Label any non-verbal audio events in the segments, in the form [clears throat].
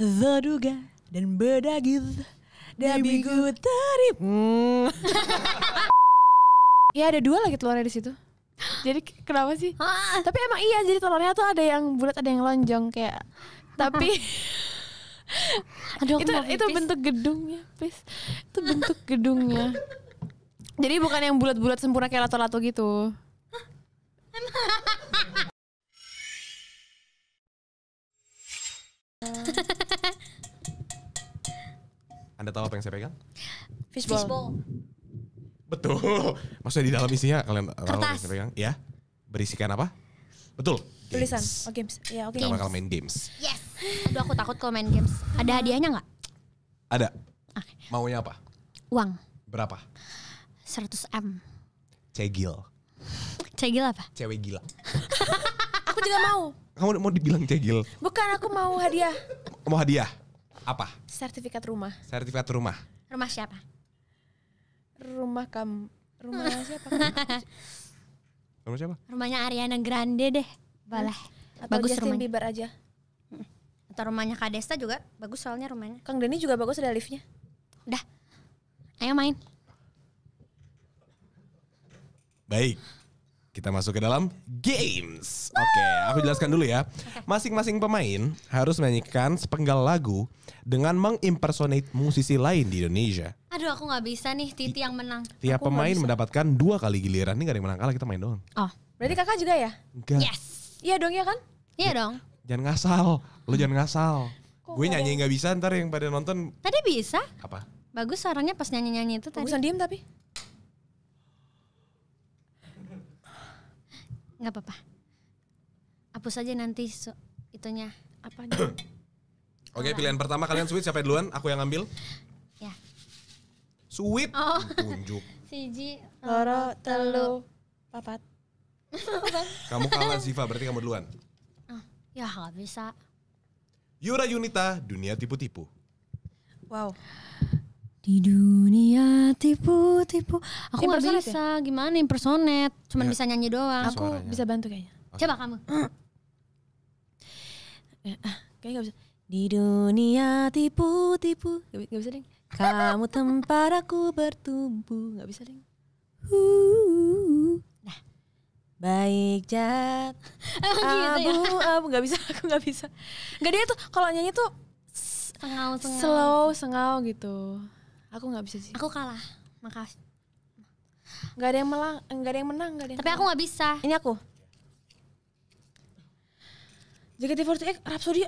Zaduga dan Bedagil Dabi gutarip terip hmm. ya ada dua lagi telurnya di situ jadi kenapa sih tapi emang iya jadi telurnya tuh ada yang bulat ada yang lonjong kayak tapi [laughs] Aduh, itu itu bentuk gedungnya, pis. Itu [laughs] bentuk gedungnya. Jadi bukan yang bulat-bulat sempurna kayak lato-lato gitu. [laughs] Anda tahu apa yang saya pegang? Fishbowl. Fishbowl. Betul. Maksudnya di dalam isinya kalian tahu apa yang saya pegang? Ya. Berisikan apa? Betul. Games. Tulisan. Oh games. Ya oke. Okay. Kita bakal main games. Yes. Aduh aku takut kalau main games. Ada hadiahnya nggak? Ada. Okay. Maunya apa? Uang. Berapa? 100 M. Cegil. Cegil apa? Cewek gila. [laughs] aku juga mau. Kamu mau dibilang cegil? Bukan, aku mau hadiah. Mau hadiah? Apa? Sertifikat rumah. Sertifikat rumah. Rumah siapa? Rumah kamu. Rumah [laughs] siapa? rumah siapa? Rumahnya Ariana Grande deh. Boleh. Hmm. bagus Justin rumahnya. Bieber aja. Atau rumahnya Kadesta juga bagus soalnya rumahnya. Kang Deni juga bagus ada liftnya. Udah. Ayo main. Baik. Kita masuk ke dalam games. Oke, okay, aku jelaskan dulu ya. Masing-masing pemain harus menyanyikan sepenggal lagu dengan mengimpersonate musisi lain di Indonesia. Aduh, aku nggak bisa nih Titi yang menang. Tiap pemain mendapatkan dua kali giliran. Ini gak ada yang menang kalah, kita main doang. Oh, berarti kakak juga ya? Enggak. Yes. Iya dong ya kan? Iya dong. Jangan ngasal, lu jangan ngasal. Gue nyanyi nggak bisa ntar yang pada nonton. Tadi bisa. Apa? Bagus suaranya pas nyanyi-nyanyi itu tadi. Bagusan diem tapi. nggak apa-apa hapus aja nanti so, itunya apa [coughs] oke okay, pilihan pertama kalian sweet siapa duluan aku yang ambil ya sweet oh. tunjuk [laughs] siji loro telu papat [laughs] kamu kalah Ziva berarti kamu duluan oh, ya nggak bisa Yura Yunita dunia tipu-tipu wow di dunia tipu-tipu. Aku nggak bisa. Ya? Gimana impersonet? Cuman ya. bisa nyanyi doang. Aku Suaranya. bisa bantu kayaknya. Okay. Coba kamu. [clears throat] Eh, ah, kayaknya gak bisa. Di dunia tipu-tipu. Gak, gak bisa deh. Kamu tempat aku bertumbuh. Gak bisa deh. Uh. nah. Baik jat. abu-abu [laughs] gitu ya? nggak gak bisa, aku gak bisa. Gak dia tuh kalau nyanyi tuh sengau, sengau. slow, sengau gitu. Aku nggak bisa sih. Aku kalah. Makasih. Nggak ada yang melang, nggak ada yang menang, nggak ada. Tapi aku nggak bisa. Ini aku. Forty Eight Rhapsody.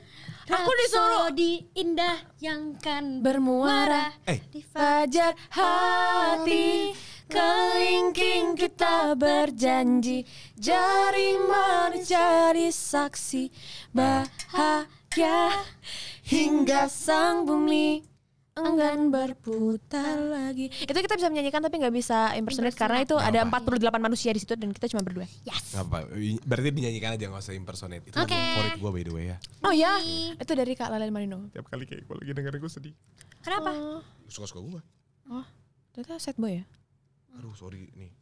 Aku disuruh di indah yang kan bermuara eh. di fajar hati kelingking kita berjanji jari manis saksi bahagia hingga sang bumi enggan berputar lagi. Itu kita bisa menyanyikan tapi nggak bisa impersonate karena itu gak ada apa. 48 manusia di situ dan kita cuma berdua. Yes. apa. Berarti dinyanyikan aja nggak usah impersonate. Itu okay. favorit gue by the way ya. Oh ya, itu dari Kak Lalel Marino. Tiap kali kayak gue lagi dengerin gue sedih. Kenapa? Oh. Suka-suka gue. Oh, ternyata set boy ya? Aduh sorry nih.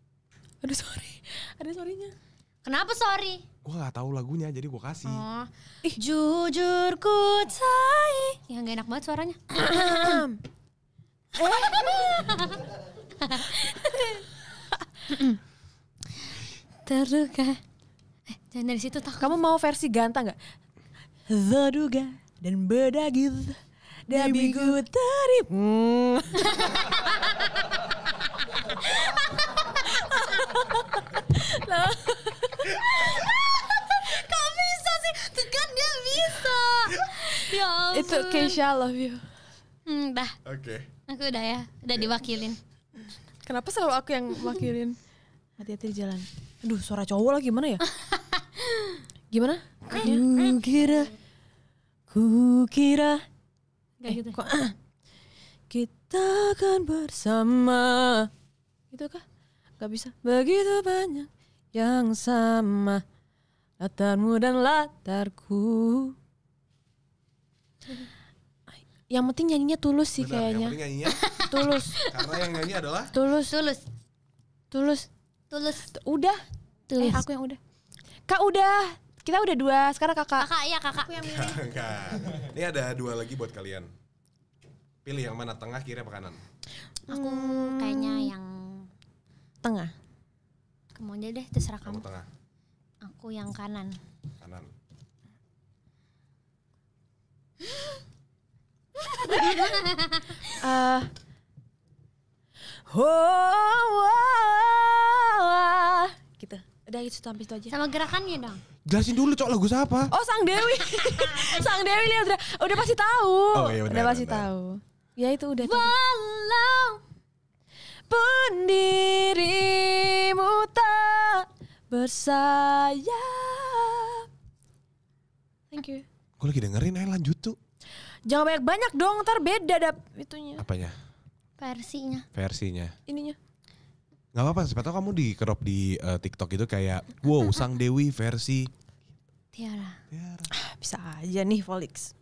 Aduh sorry, ada sorrynya. Kenapa sorry? Gue gak tahu lagunya jadi gue kasih. Oh. Ih. Jujur ku cai. Ya gak enak banget suaranya. [coughs] Eh. [coughs] Terduga. Eh, jangan dari situ tak. Kamu mau versi ganteng gak? Terduga dan bedagil. Dan ku terip. Hmm. [laughs] [laughs] Kok bisa sih? Tuh kan dia bisa. Ya Allah. Itu Keisha love you. Hmm, dah. Oke. Okay. Aku udah ya, udah okay. Iya. diwakilin. Kenapa selalu aku yang wakilin? Hati-hati di jalan. Aduh, suara cowok lah gimana ya? gimana? Ku kira, ku kira. eh, gitu. Kok, uh, Kita akan bersama. Gitu kah? Gak bisa. Begitu banyak yang sama latarmu dan latarku yang penting nyanyinya tulus sih Benar, kayaknya yang penting nyanyinya [laughs] tulus karena yang nyanyi adalah tulus tulus tulus tulus udah tulus. Eh, aku yang udah kak udah kita udah dua sekarang kakak kakak iya kakak aku yang milih kakak [laughs] ini ada dua lagi buat kalian pilih yang mana tengah kiri apa kanan aku hmm. kayaknya yang tengah kamu aja deh terserah kamu. Kamu tengah. Aku yang kanan. Kanan. uh, [laughs] oh, oh, oh, gitu. Udah itu tampil itu aja. Sama gerakannya dong. Jelasin dulu cok lagu siapa? Oh Sang Dewi. [laughs] Sang Dewi lihat udah udah pasti tahu. Oh, iya, udah, udah pasti tahu. Ya itu udah. Walau pun dirimu tak bersayap. Thank you. Gue lagi dengerin, ayo eh, lanjut tuh. Jangan banyak-banyak dong, ntar beda dap itunya. Apanya? Versinya. Versinya. Ininya. Gak apa-apa, siapa tau kamu di di uh, eh, TikTok itu kayak, wow, [laughs] Sang Dewi versi Tiara. Tiara. Ah, bisa aja nih, Folix.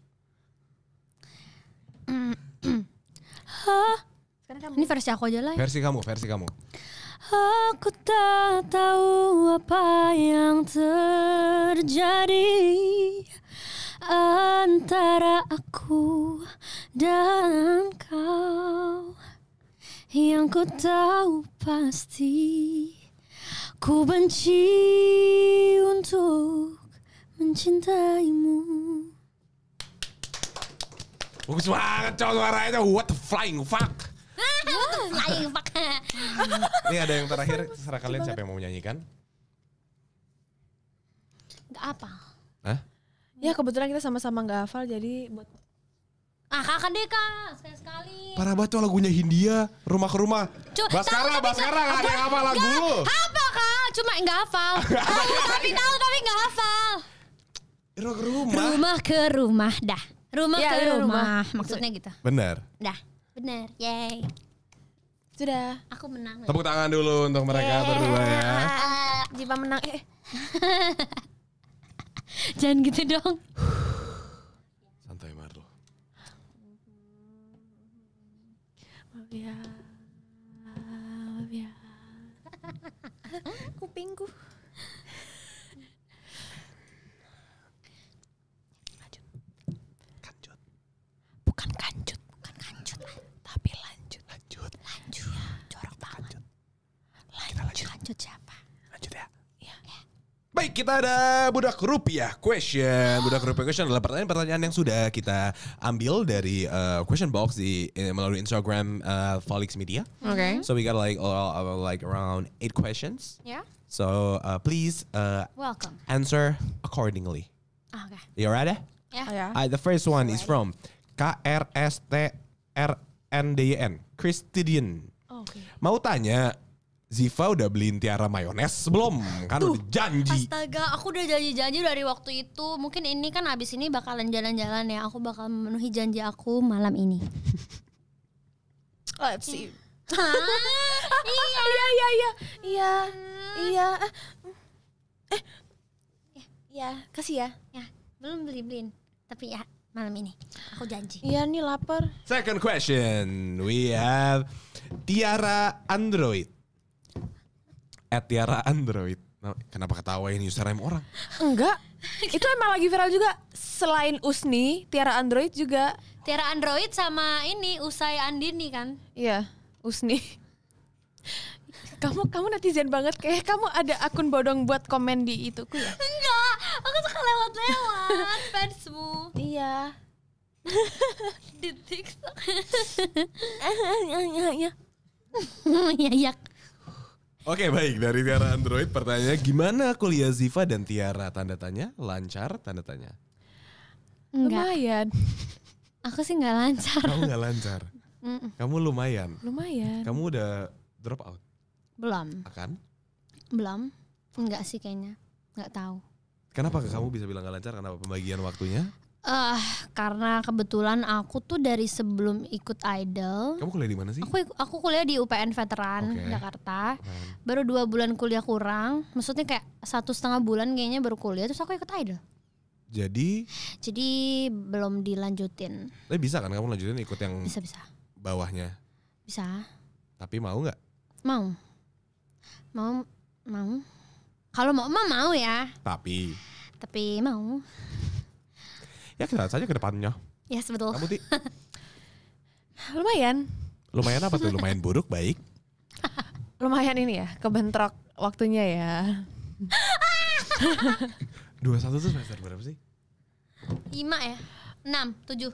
Mm-hmm. Hah? Ini versi aku aja lah. Ya. Versi kamu, versi kamu. Aku tak tahu apa yang terjadi antara aku dan kau. Yang ku tahu pasti ku benci untuk mencintaimu. Bagus banget cowok suaranya, what the flying fuck. Flying Ini ada yang terakhir, serah kalian siapa yang mau menyanyikan? Gak apa. Hah? Ya kebetulan kita sama-sama gak hafal jadi buat Ah kakak deh kak, sekali-sekali. Parah banget tuh lagunya Hindia, rumah ke rumah. Baskara, Baskara gak ada yang hafal lagu lu. Apa kak, cuma gak hafal. [laughs] tapi tahu, tapi gak hafal. Rumah ke rumah. Rumah ke rumah, dah. Rumah ya, ke rumah. rumah, maksudnya gitu. Bener. Dah, bener, yay. Sudah. Aku menang. Tepuk tangan dulu untuk mereka yeah. berdua ya. [laughs] Jiwa menang. Eh. [laughs] Jangan gitu dong. Santai Marlo. Maaf ya. ya. Kupingku. lanjut siapa? Lanjut ya. Iya. Baik, kita ada Budak Rupiah Question. Budak Rupiah Question adalah pertanyaan-pertanyaan yang sudah kita ambil dari uh, question box di uh, melalui Instagram uh, Folix Media. Okay. So we got like uh, like around eight questions. Yeah. So uh, please uh, welcome answer accordingly. Okay. You ready? Yeah. Oh, yeah. Uh, the first one is from k r r s t n d KRSTRNDYN Christidian. Oh, okay. Mau tanya Ziva udah beliin Tiara mayones belum? Kan Tuh, udah janji. Astaga, aku udah janji-janji dari waktu itu. Mungkin ini kan abis ini bakalan jalan-jalan ya. Aku bakal memenuhi janji aku malam ini. [laughs] Let's see. Hah? iya, [laughs] iya, iya, iya, iya, iya. Eh, iya, kasih ya. Ya, belum beli beliin. Tapi ya malam ini. Aku janji. Iya nih lapar. Second question, we have Tiara Android at Tiara Android. Nah, kenapa ketawain username orang? Enggak. Itu emang lagi viral juga. Selain Usni, Tiara Android juga. Tiara Android sama ini Usai Andini kan? Iya, Usni. Kamu kamu netizen banget kayak kamu ada akun bodong buat komen di itu ya? Enggak, aku suka lewat-lewat [laughs] fansmu. Iya. [laughs] di TikTok. [laughs] ya ya. Oke okay, baik dari Tiara Android pertanyaannya gimana kuliah Ziva dan Tiara tanda tanya lancar tanda tanya Enggak. Lumayan. Aku sih nggak lancar. Kamu nggak lancar. Kamu lumayan. Lumayan. Kamu udah drop out? Belum. Akan? Belum. Enggak sih kayaknya. Nggak tahu. Kenapa kamu bisa bilang nggak lancar? karena pembagian waktunya? Uh, karena kebetulan aku tuh dari sebelum ikut idol. Kamu kuliah di mana sih? Aku aku kuliah di UPN Veteran okay. Jakarta. Hmm. Baru dua bulan kuliah kurang. Maksudnya kayak satu setengah bulan kayaknya baru kuliah. Terus aku ikut idol. Jadi? Jadi belum dilanjutin. Tapi bisa kan kamu lanjutin ikut yang? Bisa bisa. Bawahnya. Bisa. Tapi mau nggak? Mau. Mau mau. Kalau mau mau ya. Tapi. Tapi mau ya kita lihat saja ke depannya. Ya yes, betul. Kamu [laughs] lumayan. Lumayan apa tuh? Lumayan buruk baik? [laughs] lumayan ini ya, kebentrok waktunya ya. [laughs] dua satu tuh semester berapa sih? 5 ya? enam tujuh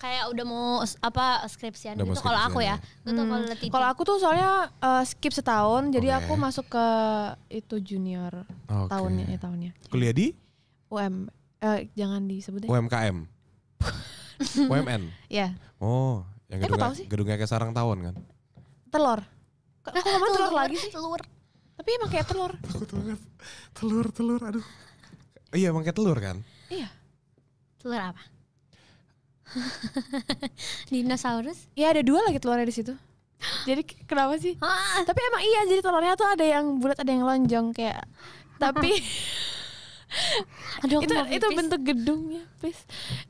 kayak udah mau apa skripsian udah itu kalau aku ya. Itu ya. hmm. kalau Kalau aku tuh soalnya uh, skip setahun, okay. jadi aku masuk ke itu junior okay. tahunnya ya, tahunnya. Kuliah di UM Uh, jangan disebut deh. UMKM. UMN. [laughs] Iya. Oh, yang gedungnya, eh, gedungnya kayak sarang tawon kan? Telur. Kok kok telur, telur lagi sih? Telur. Tapi emang kayak telur. telur. Telur, telur, aduh. Iya, emang kayak telur kan? Iya. Telur apa? [laughs] Dinosaurus? Iya, ada dua lagi telurnya di situ. Jadi kenapa sih? Ah. Tapi emang iya, jadi telurnya tuh ada yang bulat, ada yang lonjong kayak. Tapi [laughs] Aduh, itu itu bentuk gedungnya, pis.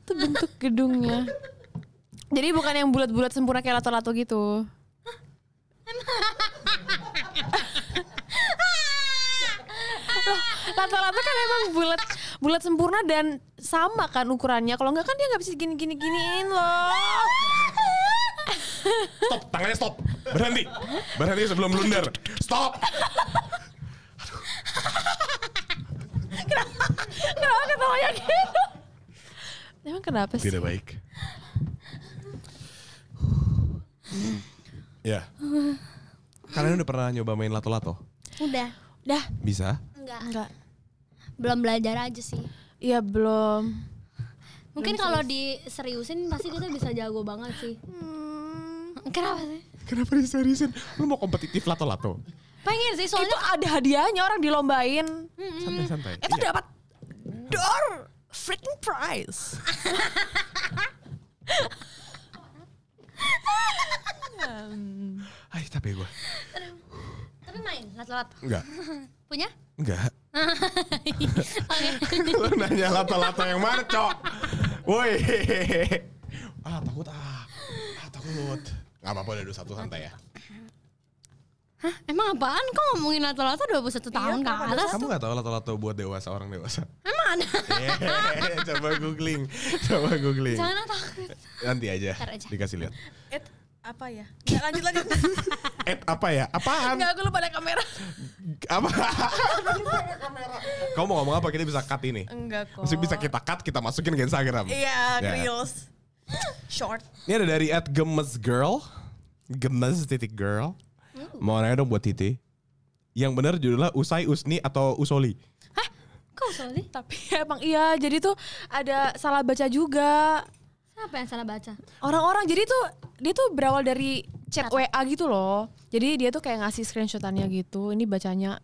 Itu bentuk gedungnya. Jadi bukan yang bulat-bulat sempurna kayak lato-lato gitu. Lato-lato kan emang bulat bulat sempurna dan sama kan ukurannya. Kalau enggak kan dia nggak bisa gini-gini giniin loh. Stop, tangannya stop. Berhenti. Berhenti sebelum blunder. Stop kenapa, ketawa ketawanya gitu? Emang kenapa sih? Tidak baik. ya. Kalian udah pernah nyoba main lato-lato? Udah. Udah. Bisa? Enggak. Enggak. Belum belajar aja sih. Iya, belum. Mungkin kalau diseriusin pasti kita bisa jago banget sih. Hmm. Kenapa sih? Kenapa diseriusin? Lu mau kompetitif lato-lato? Pengen sih soalnya itu ada hadiahnya orang dilombain. Santai-santai. Itu iya. dapat door freaking prize. Hai tapi gue. Tapi main lat-lat. Enggak. Punya? Enggak. Lu nanya lata-lata yang mana, Cok? Woi. ah, takut ah. Ah, takut. Gak apa-apa udah satu santai ya. Hah, emang apaan? Kok ngomongin lato-lato 21 iya, tahun iya, ke atas? Kamu gak tau lato-lato buat dewasa orang dewasa? Emang ada? yeah, [laughs] coba googling, coba googling. Jangan takut. Nanti aja, aja. dikasih lihat. Et apa ya? Nggak, lanjut lagi Et [laughs] apa ya? Apaan? Enggak, aku lupa ada kamera. apa? [laughs] Kamu mau ngomong apa? Kita bisa cut ini. Enggak kok. Masih bisa kita cut, kita masukin ke Instagram. Iya, yeah, reels. Short. Ini ada dari at gemes girl. Gemes titik girl. Mau nanya dong buat Titi. Yang benar judulnya Usai Usni atau Usoli. Hah? Kok Usoli? Tapi emang iya, jadi tuh ada salah baca juga. Siapa yang salah baca? Orang-orang jadi tuh dia tuh berawal dari chat Kata. WA gitu loh. Jadi dia tuh kayak ngasih screenshotannya gitu. Ini bacanya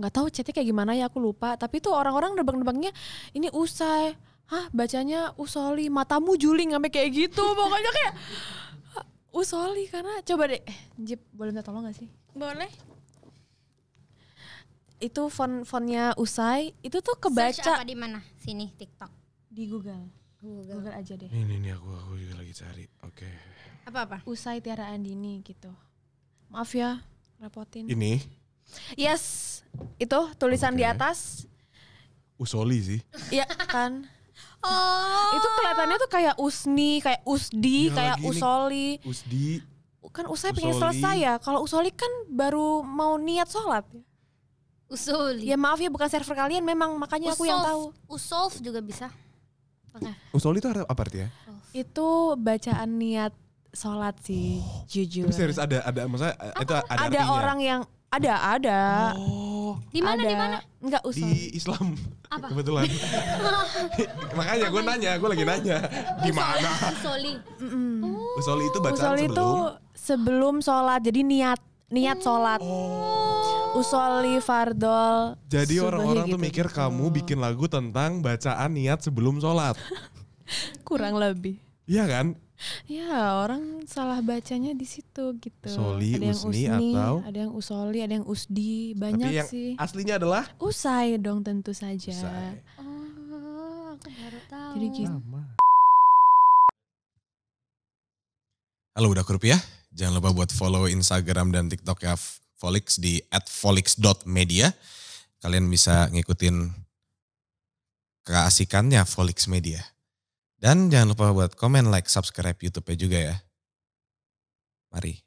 nggak tahu chatnya kayak gimana ya aku lupa. Tapi tuh orang-orang nebak-nebaknya ini usai. Hah bacanya usoli matamu juling sampai kayak gitu. Pokoknya kayak Usoli uh, karena coba deh eh, Jip boleh minta tolong gak sih boleh itu font fontnya usai itu tuh kebaca apa di mana sini TikTok di Google Google, Google aja deh ini nih aku aku juga lagi cari oke okay. apa apa usai Tiara Andini gitu maaf ya repotin ini yes itu tulisan okay. di atas usoli sih iya kan Oh. Itu kelihatannya tuh kayak Usni, kayak Usdi, ya, kayak Usoli. Usoli. Usdi. Kan Usai pengen selesai ya. Kalau Usoli kan baru mau niat sholat ya. Usoli. Ya maaf ya bukan server kalian memang makanya Usolf. aku yang tahu. Usolf juga bisa. Okay. Usoli itu apa artinya? Usolf. Itu bacaan niat sholat sih, oh. jujur. Tapi serius ada ada eh, apa? itu ada, ada artinya. orang yang ada, ada. Oh. Di mana di mana? Enggak usah. Di Islam. Apa? Kebetulan. [laughs] Makanya gue nanya, gue lagi nanya. Di mana? Usoli. Mm. Usoli itu bacaan Usoli sebelum. itu sebelum sholat. Jadi niat niat oh. sholat. Oh. Usoli fardol. Jadi orang-orang gitu. tuh mikir kamu hmm. bikin lagu tentang bacaan niat sebelum sholat. [laughs] Kurang lebih. Iya kan? ya orang salah bacanya di situ gitu. Soli, ada yang usni, usni atau ada yang usoli, ada yang usdi, banyak Tapi yang sih. Aslinya adalah usai dong tentu saja. Usai. Oh, aku baru tahu. Jadi gitu. Halo udah rupiah. Ya. Jangan lupa buat follow Instagram dan TikTok ya Folix di @folix.media. Kalian bisa ngikutin keasikannya Folix Media. Dan jangan lupa buat komen, like, subscribe YouTube-nya juga ya. Mari.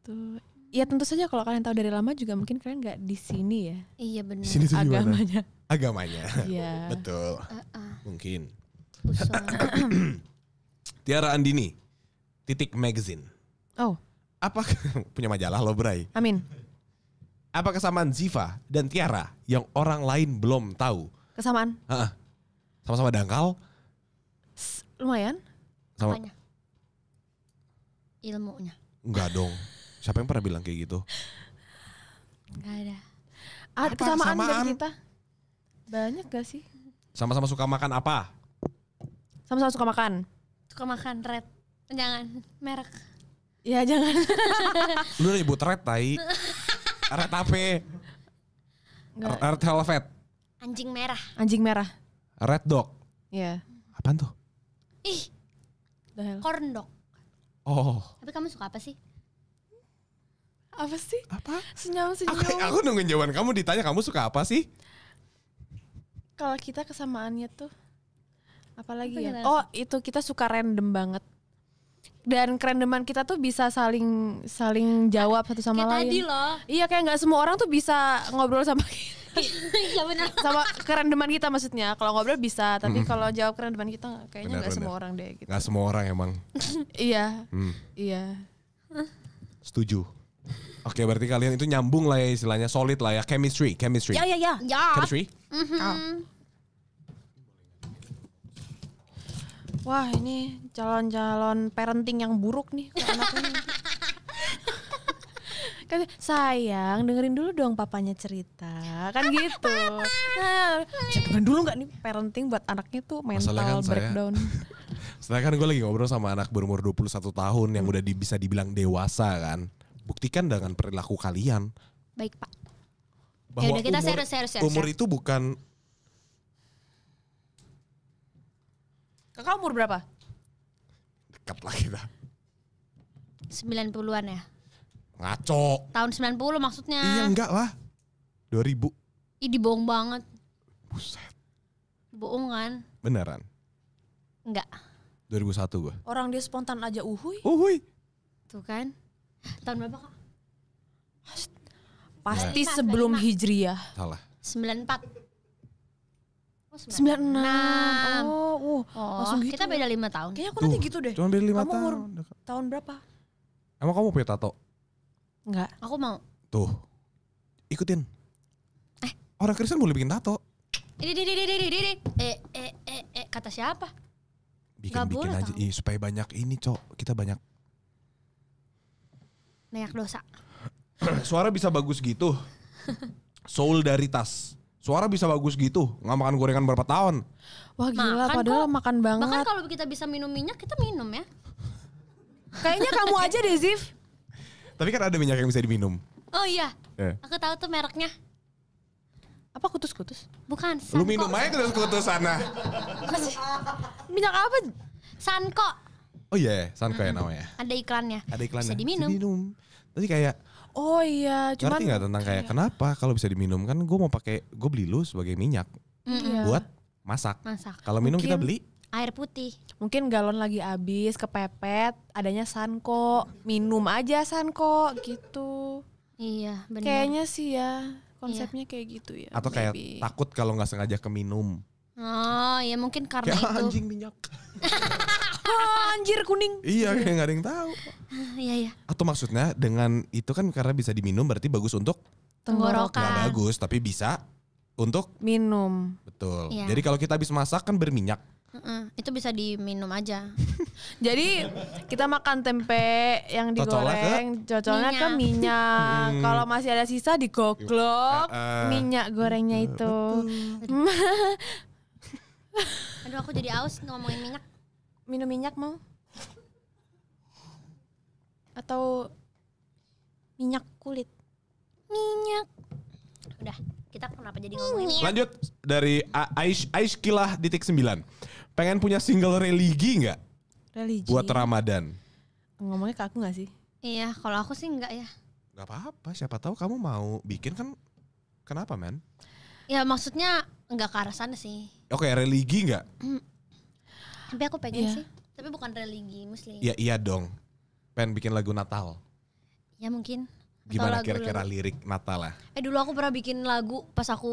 Tuh. Ya tentu saja kalau kalian tahu dari lama juga mungkin kalian nggak di sini ya. Iya benar. Sini tuh agamanya. Gimana? Agamanya. Iya. Betul. Uh -uh. Mungkin. [clears throat] Tiara Andini, Titik Magazine. Oh. Apa [laughs] punya majalah lo, Bray? Amin. Apa kesamaan Ziva dan Tiara yang orang lain belum tahu? Kesamaan. Heeh. Sama-sama dangkal. S lumayan. Sama. Apanya? Ilmunya. Enggak dong. Siapa yang pernah bilang kayak gitu? Enggak ada. Ah, apa kesamaan, kesamaan kita? Banyak gak sih? Sama-sama suka makan apa? Sama-sama suka makan. Suka makan red. Jangan merek. Ya jangan. [laughs] Lu nyebut red tai. [laughs] Red tape, Red Velvet. Anjing merah. Anjing merah. Red Dog. Iya. Yeah. Apaan tuh? Ih. Corn Dog. Oh. Tapi kamu suka apa sih? Apa sih? Apa? Senyum-senyum. Aku, aku nungguin jawaban kamu ditanya kamu suka apa sih? Kalau kita kesamaannya tuh apalagi apa ya? Kita? Oh, itu kita suka random banget dan kerendeman kita tuh bisa saling saling jawab satu sama kayak lain. Tadi loh. Iya kayak nggak semua orang tuh bisa ngobrol sama kita. [laughs] ya benar. Sama kerendeman kita maksudnya. Kalau ngobrol bisa, tapi hmm. kalau jawab kerendeman kita kayaknya gitu. nggak semua orang deh. Gitu. Gak semua orang emang. [laughs] iya. Hmm. Iya. Setuju. Oke, berarti kalian itu nyambung lah ya istilahnya, solid lah ya, chemistry, chemistry. Ya, ya, ya. ya. Chemistry. Mm -hmm. Wah ini calon-calon parenting yang buruk nih ke ini. [laughs] kan sayang dengerin dulu dong papanya cerita kan gitu nah, dulu nggak nih parenting buat anaknya tuh mental kan breakdown saya, [laughs] Setelah kan gue lagi ngobrol sama anak berumur 21 tahun yang udah di, bisa dibilang dewasa kan buktikan dengan perilaku kalian baik pak bahwa Yaudah, kita umur, share, share, share, umur itu bukan Kakak umur berapa? Dekat lah kita. 90-an ya? Ngaco. Tahun 90 maksudnya. Iya enggak lah. 2000. Ih dibohong banget. Buset. Boongan. Beneran? Enggak. 2001 gue. Orang dia spontan aja uhuy. Uhuy. Tuh kan. Tahun berapa Kak? Pasti sebelum Hijriah. Salah. 94. Oh, 96. Oh, uh oh, langsung gitu. Kita ya? beda lima tahun. Kayaknya aku nanti gitu deh. Cuma beda 5 kamu tahun. Umur tahun berapa? Emang kamu punya tato? Enggak. Aku mau. Tuh. Ikutin. Eh, orang Kristen boleh bikin tato. Ini, ini, ini, ini, ini. Eh, eh, eh, eh, kata siapa? Bikin-bikin bikin aja, Ih, supaya banyak ini, Cok. Kita banyak banyak dosa. [clears throat] Suara bisa bagus gitu. [laughs] Soul dari tas. Suara bisa bagus gitu, nggak makan gorengan berapa tahun. Wah gila, makan padahal kok, makan banget. Bahkan kalau kita bisa minum minyak, kita minum ya. Kayaknya kamu aja deh, Zif. Tapi kan ada minyak yang bisa diminum. Oh iya, yeah. aku tahu tuh mereknya. Apa kutus-kutus? Bukan, Sanko. Lu minum aja kutus-kutus sana. minyak apa? Sanko. Oh iya, yeah. Sanko hmm. ya namanya. Ada iklannya. Ada iklannya. Bisa diminum. Bisa diminum. Tadi kayak Oh iya, cuman ngerti nggak tentang kayak, kayak kenapa kalau bisa diminum kan gue mau pakai gue beli lu sebagai minyak mm-hmm. buat masak. masak. Kalau minum kita beli air putih. Mungkin galon lagi habis, kepepet, adanya Sanko, minum aja Sanko gitu. Iya, benar. Kayaknya sih ya konsepnya iya. kayak gitu ya. Atau kayak maybe. takut kalau nggak sengaja keminum. Oh, ya mungkin karena ya, itu. anjing minyak. [laughs] Anjir kuning. Iya kayak gak ada yang tahu. Ah, iya iya. Atau maksudnya dengan itu kan karena bisa diminum berarti bagus untuk tenggorokan. Gak bagus tapi bisa untuk minum. Betul. Iya. Jadi kalau kita habis masak kan berminyak. Mm-mm, itu bisa diminum aja. [laughs] Jadi kita makan tempe yang digoreng, cocolnya ke minyak. minyak. Hmm. Kalau masih ada sisa digoglok uh, iya. ah, uh, ah. minyak gorengnya itu. [laughs] Aduh aku jadi aus ngomongin minyak minum minyak mau? Atau minyak kulit? Minyak. Udah, kita kenapa jadi ngomongin? Lanjut dari Aish Aishkilah titik sembilan Pengen punya single religi nggak? Religi. Buat Ramadan. Ngomongnya ke aku nggak sih? Iya, kalau aku sih nggak ya. Gak apa-apa, siapa tahu kamu mau bikin kan kenapa men? Ya maksudnya nggak ke arah sana sih. Oke, okay, religi nggak? Tapi aku pengen yeah. sih. Tapi bukan religi muslim. Ya iya dong. Pengen bikin lagu Natal. Ya mungkin. Gimana kira-kira lirik Natal lah? Ya? Eh dulu aku pernah bikin lagu pas aku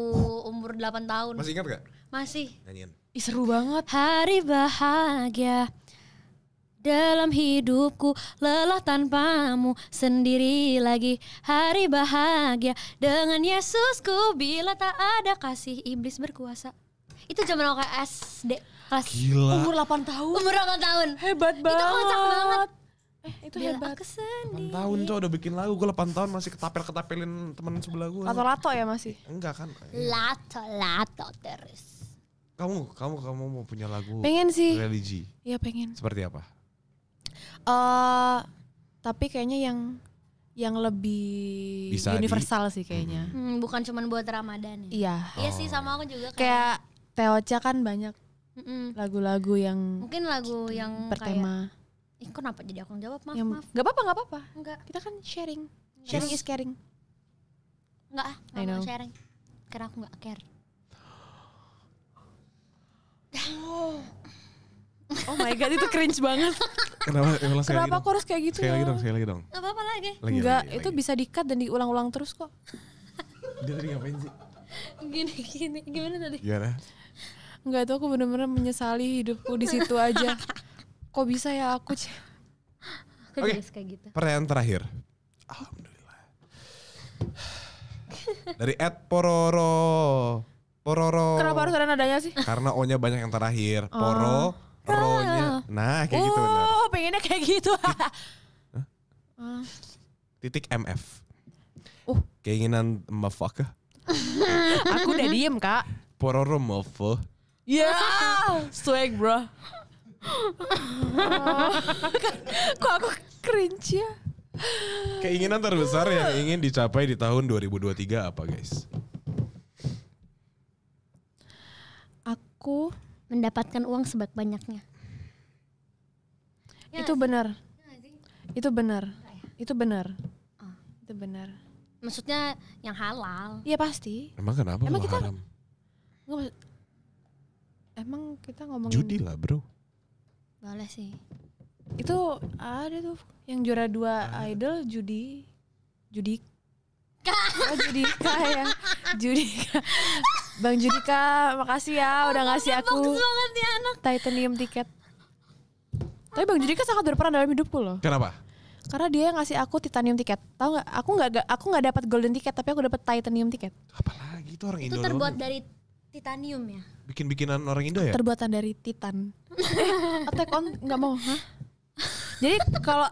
umur 8 tahun. Masih ingat gak? Masih. Nyanyiin. Ih, seru banget. Hari bahagia dalam hidupku lelah tanpamu sendiri lagi hari bahagia dengan Yesusku bila tak ada kasih iblis berkuasa itu zaman aku SD Ras. Gila. Umur 8 tahun. Umur 8 tahun. Hebat banget. Itu kocak banget. Eh, itu Bila hebat. Aku 8 tahun tuh udah bikin lagu. Gue 8 tahun masih ketapel-ketapelin temen sebelah gue. Lato-lato ya masih? Enggak kan. Lato-lato terus. Kamu, kamu, kamu mau punya lagu pengen sih. religi? Iya pengen. Seperti apa? Uh, tapi kayaknya yang yang lebih Bisa universal di... sih kayaknya. Hmm, bukan cuma buat Ramadan ya. Iya. Oh. Iya sih oh. sama aku juga kayak, kayak Teoca kan banyak lagu-lagu yang mungkin lagu gitu, yang bertema kayak, Ih, kenapa jadi aku yang jawab maaf yang, maaf nggak apa-apa nggak apa-apa Enggak. kita kan sharing sharing is caring nggak ah nggak sharing karena aku nggak care [gasps] oh. my god itu cringe banget kenapa kenapa aku dong. harus kayak gitu sekali ya? lagi dong sekali lagi dong nggak apa-apa lagi nggak itu lagi. bisa dikat dan diulang-ulang terus kok [laughs] dia tadi ngapain sih gini gini gimana tadi gimana nggak tahu aku bener-bener menyesali hidupku di situ aja [laughs] kok bisa ya aku Oke, okay. kayak gitu. pertanyaan terakhir alhamdulillah dari Ed Pororo Pororo kenapa harus ada nadanya sih karena O nya banyak yang terakhir oh. Poro oh. nya ah. nah kayak gitu, oh, gitu benar pengennya kayak gitu [laughs] ah. titik MF uh. keinginan mafaka [laughs] aku udah diem kak Pororo mofo Ya, yeah, [laughs] swag bro. [laughs] Kok aku cringe ya? Keinginan terbesar yang ingin dicapai di tahun 2023 apa guys? Aku mendapatkan uang sebanyak-banyaknya. Ya, ya, ya, itu benar. Ya, itu benar. Ya. Itu benar. Oh. Itu benar. Maksudnya yang halal. Iya pasti. Emang kenapa Emang kita, haram? Emang kita ngomong judi lah, Bro. Boleh sih. Itu ada tuh yang juara dua ah. idol judi judi Oh, Judika ya. Judika. Bang Judika, makasih ya udah ngasih aku Titanium tiket. Tapi Bang Judika sangat berperan dalam hidupku loh. Kenapa? Karena dia yang ngasih aku titanium tiket. Tahu nggak? Aku nggak aku nggak dapat golden tiket, tapi aku dapat titanium tiket. Apalagi itu orang Itu terbuat dari Titanium ya. Bikin-bikinan orang Indo ya? Terbuatan dari titan. [laughs] Attack on nggak mau, hah? Jadi kalau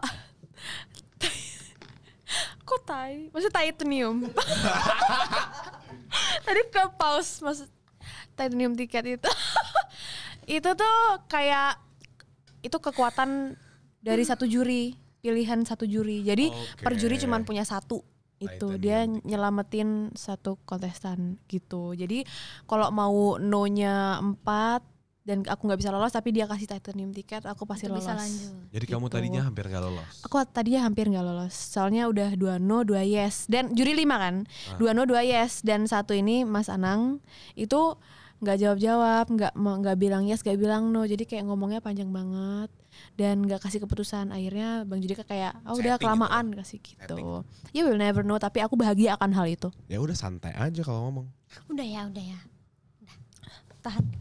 [laughs] kok tai? Maksudnya titanium. [laughs] Tadi ke pause maksud titanium tiket itu. itu tuh kayak itu kekuatan dari satu juri, pilihan satu juri. Jadi okay. per juri cuma punya satu. Nah, itu nah, dia nyelamatin satu kontestan gitu jadi kalau mau nonya empat dan aku nggak bisa lolos tapi dia kasih titanium tiket aku pasti itu lolos bisa lanjut. jadi gitu. kamu tadinya hampir nggak lolos aku tadinya hampir nggak lolos soalnya udah dua no dua yes dan juri lima kan ah. dua no dua yes dan satu ini mas anang itu nggak jawab jawab nggak nggak bilang yes nggak bilang no jadi kayak ngomongnya panjang banget dan nggak kasih keputusan akhirnya bang Judika kayak oh udah gitu. kelamaan gitu. kasih gitu Setting. ya will never know tapi aku bahagia akan hal itu ya udah santai aja kalau ngomong udah ya udah ya udah. tahan [laughs]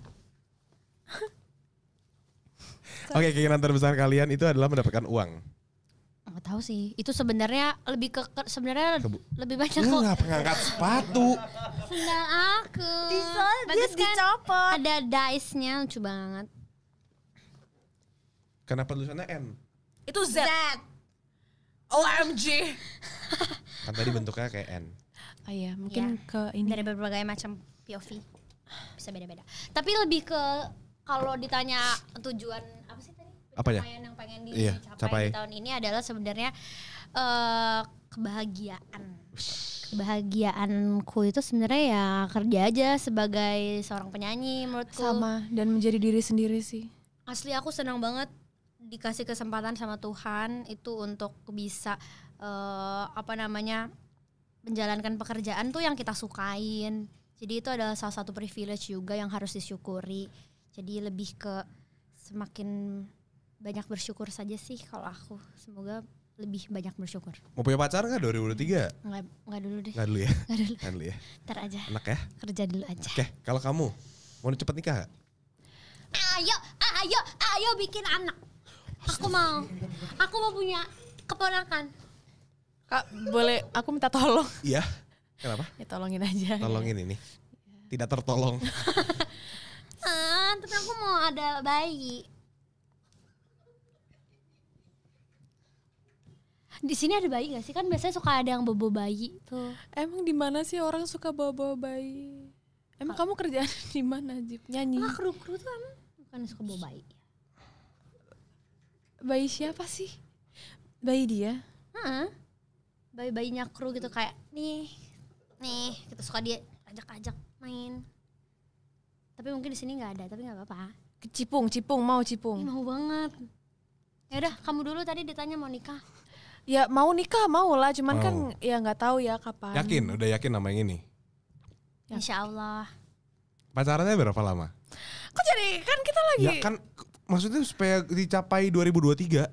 Oke, okay, keinginan terbesar kalian itu adalah mendapatkan uang nggak tahu sih itu sebenarnya lebih ke, sebenarnya lebih banyak kok nggak pengangkat sepatu sendal aku Bisa, bagus kan? dicopot ada dice nya lucu banget Kenapa tulisannya N? Itu Z. Z. OMG. [laughs] kan tadi bentuknya kayak N. Oh iya, mungkin ya. ke ini. Dari berbagai macam POV. Bisa beda-beda. Tapi lebih ke kalau ditanya tujuan apa sih tadi? Apa ya? yang pengen dicapai iya, capai. di tahun ini adalah sebenarnya uh, kebahagiaan. Kebahagiaanku itu sebenarnya ya kerja aja sebagai seorang penyanyi menurutku. Sama dan menjadi diri sendiri sih. Asli aku senang banget dikasih kesempatan sama Tuhan itu untuk bisa uh, apa namanya menjalankan pekerjaan tuh yang kita sukain. Jadi itu adalah salah satu privilege juga yang harus disyukuri. Jadi lebih ke semakin banyak bersyukur saja sih kalau aku. Semoga lebih banyak bersyukur. Mau punya pacar nggak 2023? Nggak, nggak dulu deh. Nggak dulu ya? Nggak dulu. Nggak dulu ya? Ntar aja. Enak ya? Kerja dulu aja. Oke, kalau kamu mau cepet nikah gak? Ayo, ayo, ayo bikin anak. Aku mau. Aku mau punya keponakan. Kak, boleh aku minta tolong? Iya. Kenapa? Ya tolongin aja. Tolongin ini. Tidak tertolong. [laughs] ah, tapi aku mau ada bayi. Di sini ada bayi gak sih? Kan biasanya suka ada yang bobo bayi tuh. Emang di mana sih orang suka bobo bayi? Emang Kalo. kamu kerjaan [laughs] di mana, Jip? Nyanyi. kru-kru tuh emang bukan suka bobo bayi bayi siapa sih? Bayi dia? Heeh. Hmm. Bayi-bayinya kru gitu kayak nih, nih kita gitu. suka dia ajak-ajak main. Tapi mungkin di sini nggak ada, tapi nggak apa-apa. Cipung, Cipung mau Cipung. Ih, mau banget. Ya udah, kamu dulu tadi ditanya mau nikah. Ya mau nikah mau lah, cuman kan mau. kan ya nggak tahu ya kapan. Yakin, udah yakin nama yang ini. Insya Allah. Pacarannya berapa lama? Kok jadi kan kita lagi? Ya kan maksudnya supaya dicapai 2023.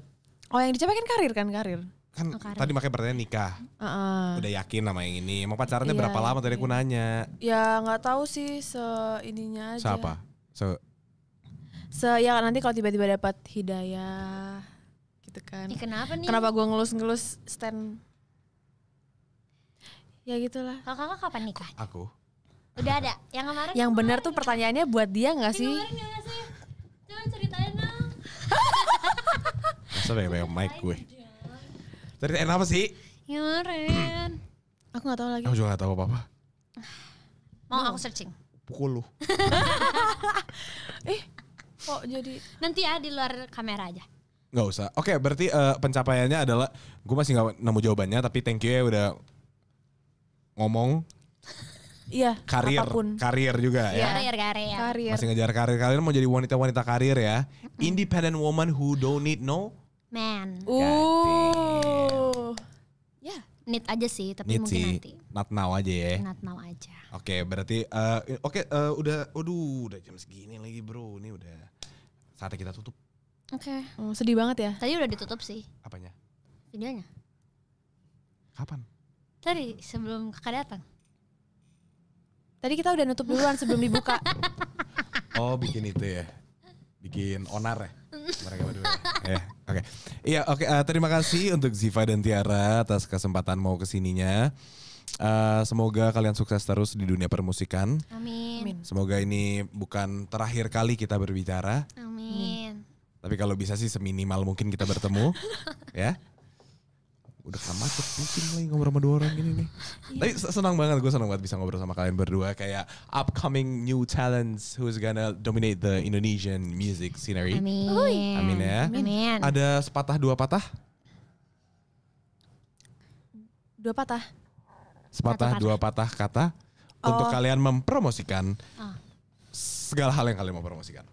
Oh, yang dicapai kan karir kan karir. Kan oh, karir. tadi makanya pertanyaan nikah. Uh -uh. Udah yakin sama yang ini. Emang pacarannya yeah, berapa lama tadi aku iya. nanya? Ya nggak tahu sih se ininya aja. Siapa? Se Se ya nanti kalau tiba-tiba dapat hidayah gitu kan. Ya, kenapa nih? Kenapa gua ngelus-ngelus stand Ya gitulah. Kakak kapan nikah? Aku. Udah ada. Yang kemarin. Yang benar tuh pertanyaannya buat dia nggak sih? Kemarin, ceritain Masa pegang mic gue. Ceritain apa sih? Ya Ren. Aku gak tahu lagi. Aku juga gak tahu apa-apa. Mau aku searching? Pukul lu. [laughs] eh kok jadi. Nanti ya di luar kamera aja. Gak usah. Oke, berarti uh, pencapaiannya adalah gue masih nggak nemu jawabannya, tapi thank you ya udah ngomong Iya. Karir, apapun. karir juga ya. Karir, karir. Karir. Masih ngejar karir. Kalian mau jadi wanita-wanita karir ya. Independent woman who don't need no man. Uh. Ya, yeah, need aja sih, tapi need mungkin sih. nanti. Not now aja ya. Not now aja. Oke, okay, berarti uh, oke okay, uh, eh, udah aduh udah jam segini lagi, Bro. Ini udah saatnya kita tutup. Oke. Okay. Oh, sedih banget ya. Tadi udah ditutup sih. Apanya? Videonya. Kapan? Tadi sebelum kakak datang. Tadi kita udah nutup duluan sebelum dibuka. [laughs] oh, bikin itu ya. Bikin onar ya. Mereka berdua. ya. [laughs] ya oke. Okay. Iya, oke. Okay. Uh, eh, terima kasih untuk Ziva dan Tiara atas kesempatan mau kesininya. Uh, semoga kalian sukses terus di dunia permusikan. Amin. Semoga ini bukan terakhir kali kita berbicara. Amin. Tapi kalau bisa sih seminimal mungkin kita bertemu, [laughs] ya udah kena macet pusing lagi ngobrol sama dua orang ini nih. Iya. Tapi senang banget gue senang banget bisa ngobrol sama kalian berdua kayak upcoming new talents who's gonna dominate the Indonesian music scenery. Amin. Oh, iya. Amin ya. Amin. Ada sepatah dua patah? Dua patah. Sepatah dua patah kata oh. untuk kalian mempromosikan oh. segala hal yang kalian mau promosikan.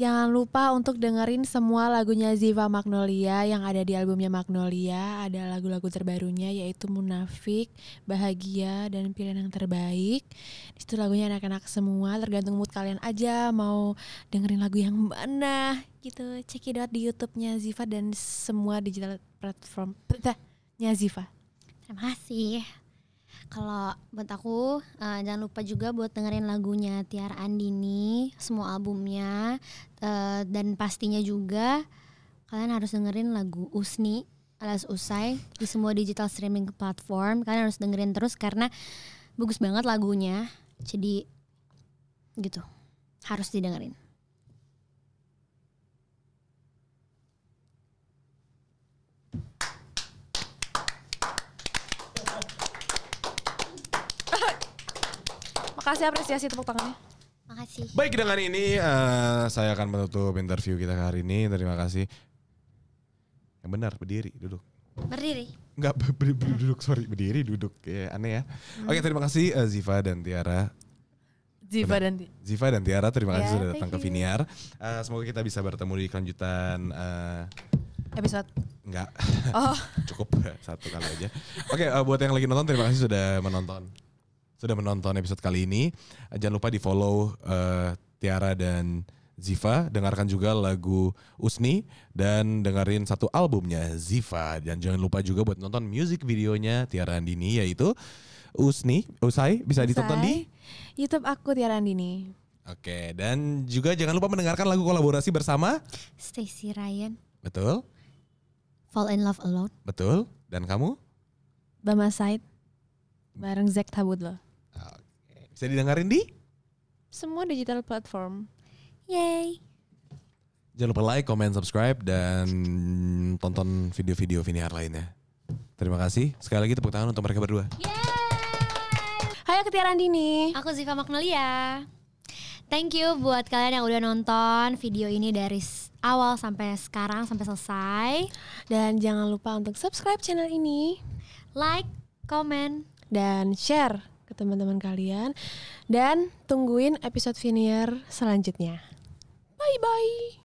Jangan lupa untuk dengerin semua lagunya Ziva Magnolia yang ada di albumnya Magnolia. Ada lagu-lagu terbarunya yaitu Munafik, Bahagia, dan Pilihan yang Terbaik. Di situ lagunya anak-anak semua, tergantung mood kalian aja mau dengerin lagu yang mana gitu. cekidot di YouTube-nya Ziva dan semua digital platform [laughs] nya Ziva. Terima kasih. Kalau buat aku uh, jangan lupa juga buat dengerin lagunya Tiara Andini semua albumnya uh, dan pastinya juga kalian harus dengerin lagu Usni alias Usai di semua digital streaming platform. Kalian harus dengerin terus karena bagus banget lagunya. Jadi gitu. Harus didengerin. Kasih apresiasi tepuk tangannya. Makasih. Baik dengan ini uh, saya akan menutup interview kita hari ini. Terima kasih. Yang benar berdiri, duduk. Berdiri. Enggak ber, ber, ber, duduk, sorry, berdiri, duduk. Ya, aneh ya. Hmm. Oke, terima kasih uh, Ziva dan Tiara. Ziva dan Ziva dan Tiara, terima kasih yeah, sudah datang ke Viniar. Uh, semoga kita bisa bertemu di kelanjutan uh, episode. Enggak. Oh. [laughs] Cukup satu kali aja. Oke, okay, uh, buat yang lagi nonton terima kasih sudah menonton sudah menonton episode kali ini. Jangan lupa di follow uh, eh, Tiara dan Ziva, dengarkan juga lagu Usni dan dengerin satu albumnya Ziva dan jangan lupa juga buat nonton music videonya Tiara Andini yaitu Usni Usai bisa Usai. ditonton di YouTube aku Tiara Andini. Oke, dan juga jangan lupa mendengarkan lagu kolaborasi bersama Stacy Ryan. Betul. Fall in Love Alone. Betul. Dan kamu? Bama Said bareng Zack loh. Bisa didengarin di semua digital platform. Yay. Jangan lupa like, comment, subscribe, dan tonton video-video Viniar lainnya. Terima kasih. Sekali lagi tepuk tangan untuk mereka berdua. Yay. Hai, aku Tiara Aku Ziva Magnolia. Thank you buat kalian yang udah nonton video ini dari awal sampai sekarang sampai selesai. Dan jangan lupa untuk subscribe channel ini, like, comment, dan share ke teman-teman kalian dan tungguin episode Vinier selanjutnya. Bye bye.